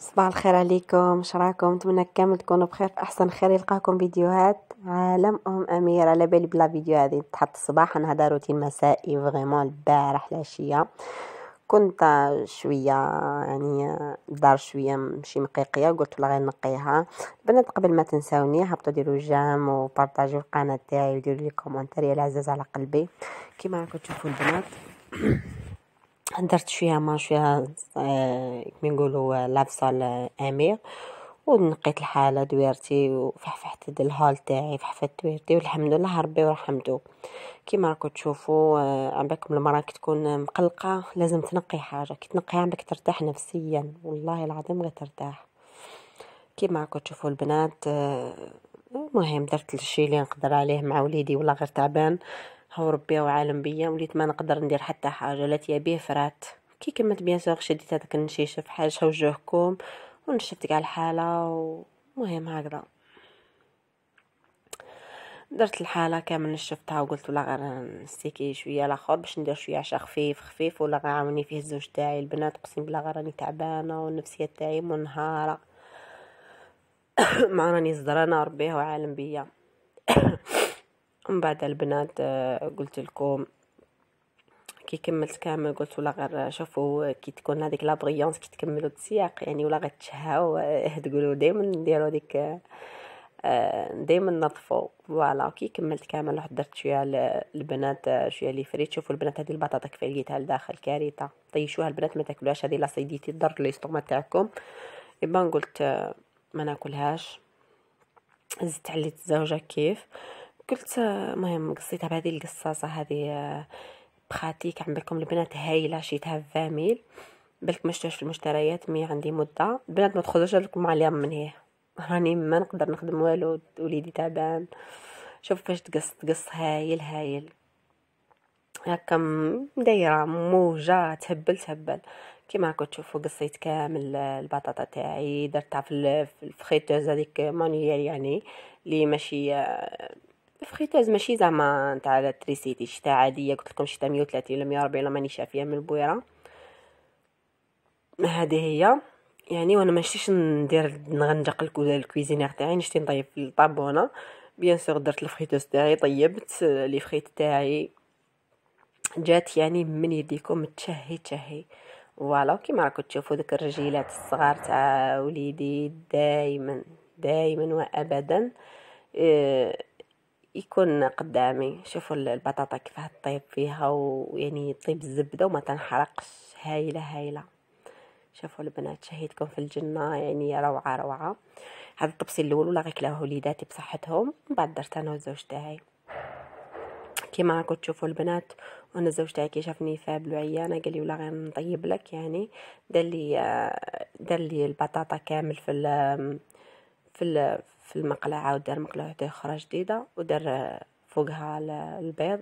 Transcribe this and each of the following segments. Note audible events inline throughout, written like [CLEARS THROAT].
صباح الخير عليكم شراكم نتمنى كامل تكونوا بخير في احسن خير يلقاكم فيديوهات عالم ام امير على بالي بلا فيديو هذه تحط الصباح انا هذا روتين مسائي فريمون البارح العشيه كنت شويه يعني دار شويه مشي مقيقيه قلت لا غير نقيها البنات قبل ما تنساوني هبطوا ديروا جام وبارطاجيو القناه تاعي وديروا لي كومونتير يا العزاز على قلبي كيما راكم تشوفوا البنات [CLEARS THROAT] درت شويه ما شويه آه، كيما نقولوا آه، لابصال امير ونقيت الحاله دويرتي وفحفحت الهول تاعي فحفحت دويرتي والحمد لله ربي ورحمته كيما راكم تشوفوا آه، عندكم المراه كي تكون مقلقه لازم تنقي حاجه كي تنقيها عندك ترتاح نفسيا والله العظيم غير ترتاح كيما راكم تشوفوا البنات المهم درت الشيء اللي نقدر عليه مع وليدي ولا غير تعبان هو ربي وعالم بيا وليت ما نقدر ندير حتى حاجه لا تيابيه فرات كي كملت بيان سور شديت هذاك النشيشه في حاجه وجهكم ونشفت كاع الحاله ومهم هكذا درت الحاله كامل نشفتها وقلت ولا غير نستيكي شويه لاخر باش ندير شويه عشاء خفيف خفيف ولا غير عاوني فيه الزوج تاعي البنات قسم بالله غير راني تعبانه والنفسيه تاعي منهاره [COUGHS] مع راني زدرانه ربي هو عالم بيا ومن بعد البنات آه، قلت لكم كي كملت كامل قلت ولا غير آه، شوفوا آه، كي تكون هذيك لا بريونس كي تكملوا السياق يعني ولا تشهاو [LAUGHS] تقولوا دائما نديروا ديك دائما نظفوا فوالا كي كملت كامل واحد درت شويه البنات شويه لي فريت شوفوا البنات هذه البطاطا كيف لقيتها لداخل كارثه طيشوها البنات ما تاكلوهاش هذه لاسيديتي ضر ليستوما تاعكم ايبان قلت ما ناكلهاش زدت عليت الزوجه كيف قلت مهم قصيتها بهذه القصاصه هذه آه، براتيك عم بالكم البنات هايله شيتها فاميل بالك ما في المشتريات مي عندي مده البنات ما تخرجوش لكم مع من هي راني ما نقدر نخدم والو وليدي تعبان شوف فاش تقص تقص هايل هايل هكا دايره موجه تهبل تهبل كيما راكم تشوفوا قصيت كامل البطاطا تاعي درتها في الفريتوز هذيك مانيال يعني اللي ماشي آه، الفريتاز ماشي زعما نتاع تريسيتي شتا عاديه قلت لكم شتا 130 ولا 140 ولا ماني شافيه من البويره هذه هي يعني وانا ماشيش ندير نغنجق الكويزينير تاعي نشتي نطيب في الطابونه بيان سور درت الفريتوز تاعي طيبت لي فريت تاعي جات يعني من يديكم تشهي تشهي فوالا كيما راكم تشوفوا دوك الرجيلات الصغار تاع وليدي دائما دائما وابدا إيه يكون قدامي شوفوا البطاطا كيف تطيب فيها ويعني طيب الزبده وما تنحرقش هايله هايله شوفوا البنات شهيتكم في الجنه يعني روعه روعه هذا الطبسي الاول ولا غير كلاه وليداتي بصحتهم من بعد درت انا والزوج تاعي كيما راكم تشوفوا البنات وانا الزوج تاعي كي شافني فابل عيانه قال لي ولا غير نطيب لك يعني دار لي آه، دار لي البطاطا كامل في في في المقلعه ودار مقلعه اخرى جديده ودار فوقها البيض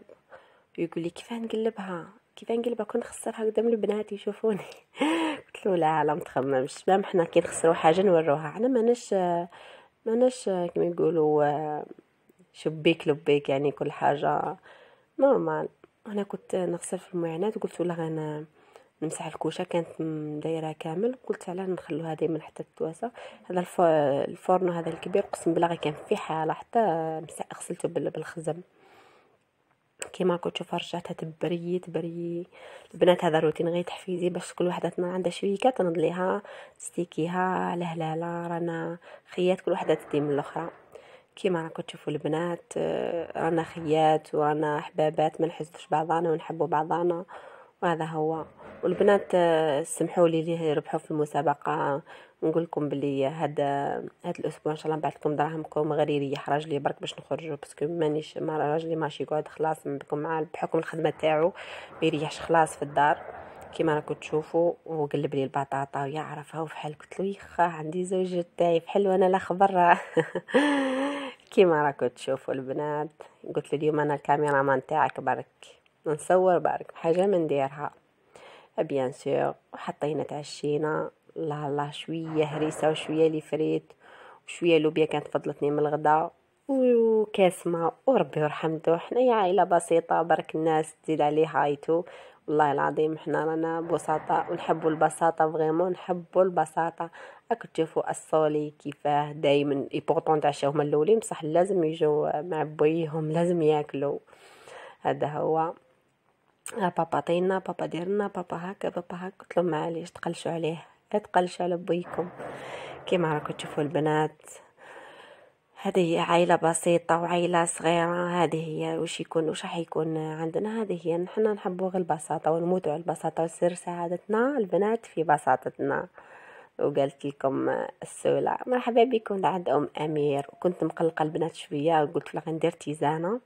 يقول لي كيف نقلبها كيف نقلبها كنت نخسرها قدام البنات يشوفوني [LAUGHS] قلت له لا لا ما تخممش ما حنا كي نخسروا حاجه نوروها انا ماناش ماناش كما يقولوا شبيك لبيك يعني كل حاجه نورمال انا كنت نخسر في المعاناه وقلت له غنى نمسح الكوشه كانت دايره كامل قلت علاه نخلوها دائما حتى تتواسى هذا الفرن هذا الكبير قسم بالله كان في حاله حتى مسح غسلته بالخزم كيما راكم تشوفوا رجعتها تبري تبري البنات هذا روتين غير تحفيزي باش كل وحده عندها شويكه تنضليها تستيكيها هلاله رانا خيات كل وحده تدي من الاخرى كيما راكم تشوفوا البنات آه، رانا خيات ورانا حبابات ما نحسوش بعضانا ونحبوا بعضانا وهذا هو والبنات آه، سمحوا لي ليه يربحوا في المسابقه نقول لكم بلي هذا هذا الاسبوع ان شاء الله نبعث لكم دراهمكم غير يريح راجلي برك باش نخرج باسكو مانيش ما راجلي ماشي يقعد خلاص بكم معاه بحكم الخدمه تاعو ما يريحش خلاص في الدار كيما راكم تشوفوا وقلب لي البطاطا ويعرفها وفحال قلت له يخا عندي زوج تاعي فحل وانا لا خبر [LAUGHS] كيما راكم تشوفوا البنات قلت له اليوم انا الكاميرا مان تاعك برك نصور برك حاجه ما نديرها بيان سور حطينا تعشينا الله الله شويه هريسه وشويه فريت وشويه لوبيا كانت فضلتني من الغدا وكاس ماء وربي يرحمته حنايا عائله بسيطه برك الناس تزيد عليها هايتو والله العظيم حنا رانا بسطاء ونحبوا البساطه فريمون نحبوا البساطه راك تشوفوا الصولي كيفاه دائما يبورطون تاع هما الاولين بصح لازم يجوا مع بويهم لازم ياكلوا هذا هو بابا طينا بابا ديرنا بابا هكا بابا هكا قلت لهم معليش تقلشوا عليه اتقلشوا على بيكم كيما راكم تشوفوا البنات هذه هي عائله بسيطه وعائله صغيره هذه هي واش يكون واش راح يكون عندنا هذه هي نحنا نحبوا غير البساطه ونموتوا على البساطه وسر سعادتنا البنات في بساطتنا وقالت لكم السولة مرحبا بكم عند ام امير وكنت مقلقه البنات شويه قلت لها غندير تيزانه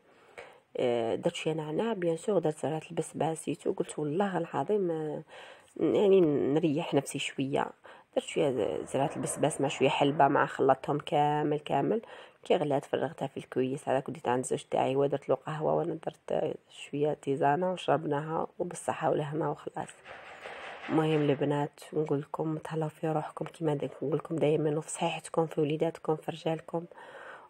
آه، درت نعناع بيان سور درت زرعه سيتو قلت والله العظيم آه، يعني نريح نفسي شويه درت شويه زرعه البسباس مع شويه حلبه مع خلطتهم كامل كامل كي غلات فرغتها في الكويس هذاك وديت عند زوج تاعي ودرت له قهوه وانا درت شويه تيزانه وشربناها وبالصحه والهنا وخلاص المهم البنات نقول لكم تهلاو في روحكم كيما نقول لكم دائما وفي صحيحتكم في وليداتكم في رجالكم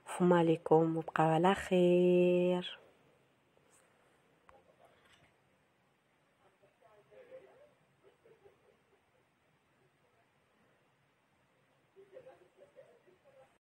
وفي مالكم وبقاو على خير